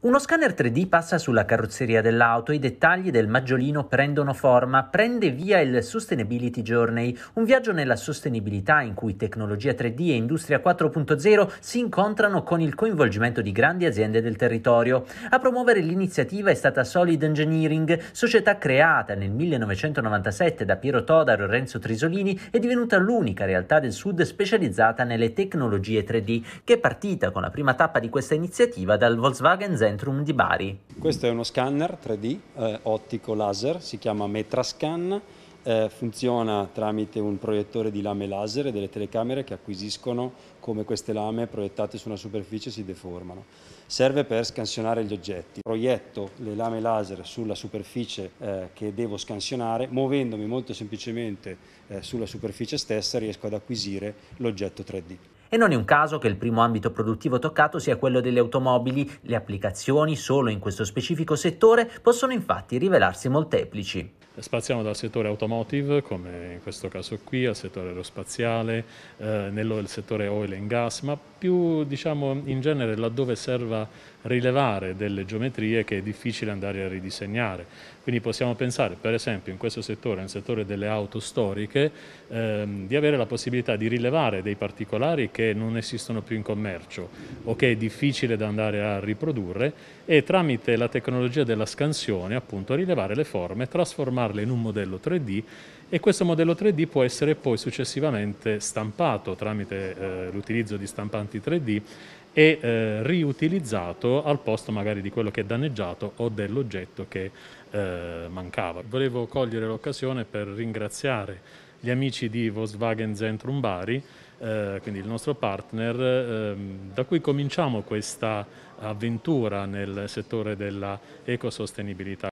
Uno scanner 3D passa sulla carrozzeria dell'auto, i dettagli del maggiolino prendono forma, prende via il Sustainability Journey, un viaggio nella sostenibilità in cui tecnologia 3D e industria 4.0 si incontrano con il coinvolgimento di grandi aziende del territorio. A promuovere l'iniziativa è stata Solid Engineering, società creata nel 1997 da Piero Todaro e Renzo Trisolini e divenuta l'unica realtà del sud specializzata nelle tecnologie 3D, che è partita con la prima tappa di questa iniziativa dal Volkswagen Z Centrum di Bari. Questo è uno scanner 3D eh, ottico laser, si chiama Metrascan, eh, funziona tramite un proiettore di lame laser e delle telecamere che acquisiscono come queste lame proiettate su una superficie si deformano. Serve per scansionare gli oggetti. Proietto le lame laser sulla superficie eh, che devo scansionare, muovendomi molto semplicemente eh, sulla superficie stessa riesco ad acquisire l'oggetto 3D. E non è un caso che il primo ambito produttivo toccato sia quello delle automobili, le applicazioni solo in questo specifico settore possono infatti rivelarsi molteplici. Spaziamo dal settore automotive, come in questo caso qui, al settore aerospaziale, eh, nel settore oil and gas, ma più diciamo in genere laddove serva rilevare delle geometrie che è difficile andare a ridisegnare. Quindi possiamo pensare, per esempio, in questo settore, nel settore delle auto storiche, ehm, di avere la possibilità di rilevare dei particolari che non esistono più in commercio o che è difficile da andare a riprodurre e tramite la tecnologia della scansione, appunto, rilevare le forme, trasformarle trasformarle in un modello 3D e questo modello 3D può essere poi successivamente stampato tramite eh, l'utilizzo di stampanti 3D e eh, riutilizzato al posto magari di quello che è danneggiato o dell'oggetto che eh, mancava. Volevo cogliere l'occasione per ringraziare gli amici di Volkswagen Zentrum Bari, eh, quindi il nostro partner, eh, da cui cominciamo questa avventura nel settore della ecosostenibilità.